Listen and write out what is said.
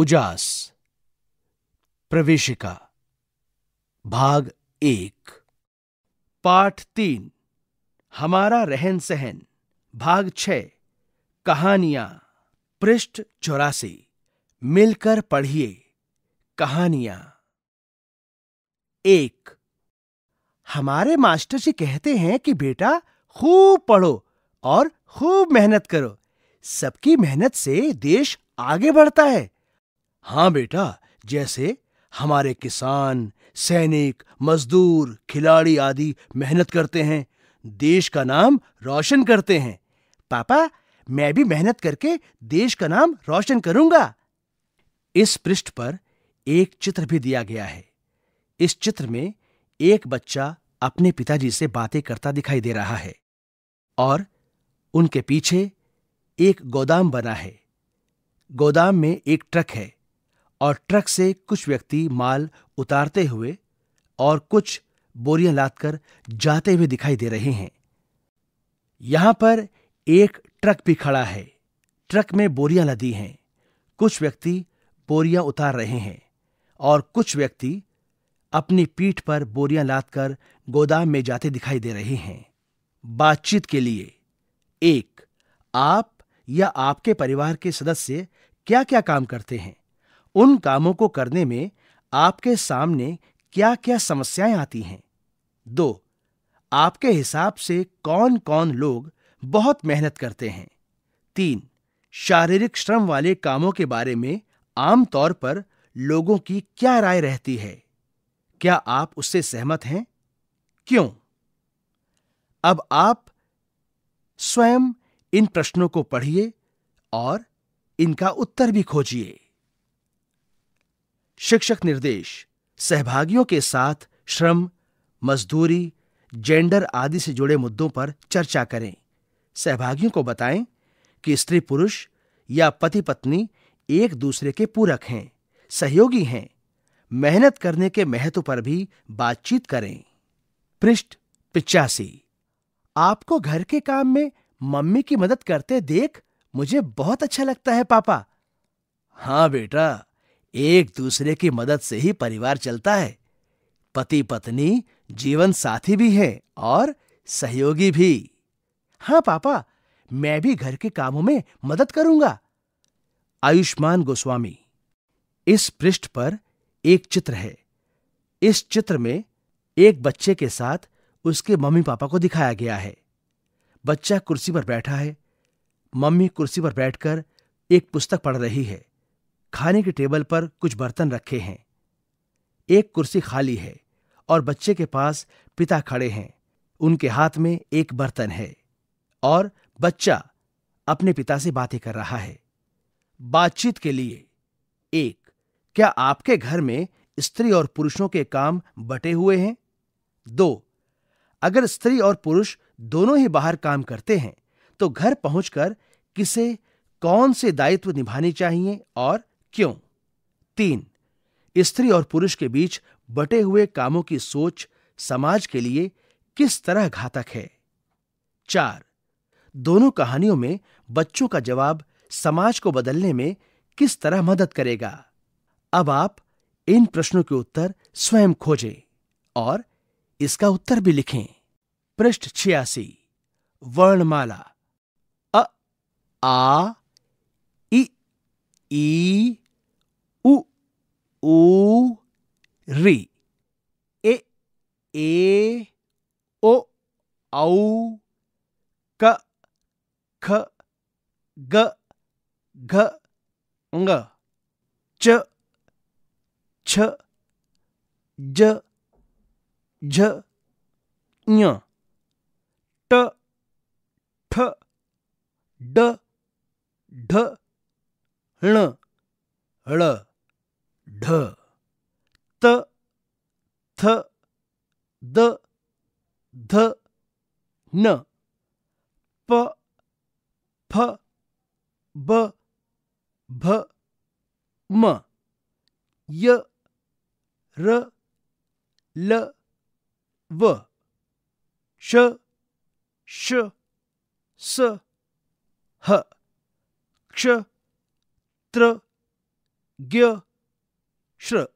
उजास प्रवेशिका भाग एक पाठ तीन हमारा रहन सहन भाग छ कहानियां पृष्ठ चौरासी मिलकर पढ़िए कहानियां एक हमारे मास्टर जी कहते हैं कि बेटा खूब पढ़ो और खूब मेहनत करो सबकी मेहनत से देश आगे बढ़ता है हाँ बेटा जैसे हमारे किसान सैनिक मजदूर खिलाड़ी आदि मेहनत करते हैं देश का नाम रोशन करते हैं पापा मैं भी मेहनत करके देश का नाम रोशन करूंगा इस पृष्ठ पर एक चित्र भी दिया गया है इस चित्र में एक बच्चा अपने पिताजी से बातें करता दिखाई दे रहा है और उनके पीछे एक गोदाम बना है गोदाम में एक ट्रक है और ट्रक से कुछ व्यक्ति माल उतारते हुए और कुछ बोरियां लादकर जाते हुए दिखाई दे रहे हैं यहां पर एक ट्रक भी खड़ा है ट्रक में बोरियां लदी हैं कुछ व्यक्ति बोरियां उतार रहे हैं और कुछ व्यक्ति अपनी पीठ पर बोरियां लादकर गोदाम में जाते दिखाई दे रहे हैं बातचीत के लिए एक आप या आपके परिवार के सदस्य क्या क्या काम करते हैं उन कामों को करने में आपके सामने क्या क्या समस्याएं आती हैं दो आपके हिसाब से कौन कौन लोग बहुत मेहनत करते हैं तीन शारीरिक श्रम वाले कामों के बारे में आमतौर पर लोगों की क्या राय रहती है क्या आप उससे सहमत हैं क्यों अब आप स्वयं इन प्रश्नों को पढ़िए और इनका उत्तर भी खोजिए शिक्षक निर्देश सहभागियों के साथ श्रम मजदूरी जेंडर आदि से जुड़े मुद्दों पर चर्चा करें सहभागियों को बताएं कि स्त्री पुरुष या पति पत्नी एक दूसरे के पूरक हैं सहयोगी हैं मेहनत करने के महत्व पर भी बातचीत करें पृष्ठ पिचासी आपको घर के काम में मम्मी की मदद करते देख मुझे बहुत अच्छा लगता है पापा हाँ बेटा एक दूसरे की मदद से ही परिवार चलता है पति पत्नी जीवन साथी भी हैं और सहयोगी भी हाँ पापा मैं भी घर के कामों में मदद करूंगा आयुष्मान गोस्वामी इस पृष्ठ पर एक चित्र है इस चित्र में एक बच्चे के साथ उसके मम्मी पापा को दिखाया गया है बच्चा कुर्सी पर बैठा है मम्मी कुर्सी पर बैठकर एक पुस्तक पढ़ रही है खाने के टेबल पर कुछ बर्तन रखे हैं एक कुर्सी खाली है और बच्चे के पास पिता खड़े हैं उनके हाथ में एक बर्तन है और बच्चा अपने पिता से बातें कर रहा है बातचीत के लिए एक क्या आपके घर में स्त्री और पुरुषों के काम बटे हुए हैं दो अगर स्त्री और पुरुष दोनों ही बाहर काम करते हैं तो घर पहुंचकर किसे कौन से दायित्व निभाने चाहिए और क्यों तीन स्त्री और पुरुष के बीच बटे हुए कामों की सोच समाज के लिए किस तरह घातक है चार दोनों कहानियों में बच्चों का जवाब समाज को बदलने में किस तरह मदद करेगा अब आप इन प्रश्नों के उत्तर स्वयं खोजें और इसका उत्तर भी लिखें पृष्ठ छियासी वर्णमाला अ आ इ ई ऊरी ए ए ओ औ क ख ग घ ङ च छ ज झ ञ ट ठ ड ढ ण ळ ध त थ द ध न प फ ब भ म य र ल व श श स ह क्ष त्र ज्ञ Sure.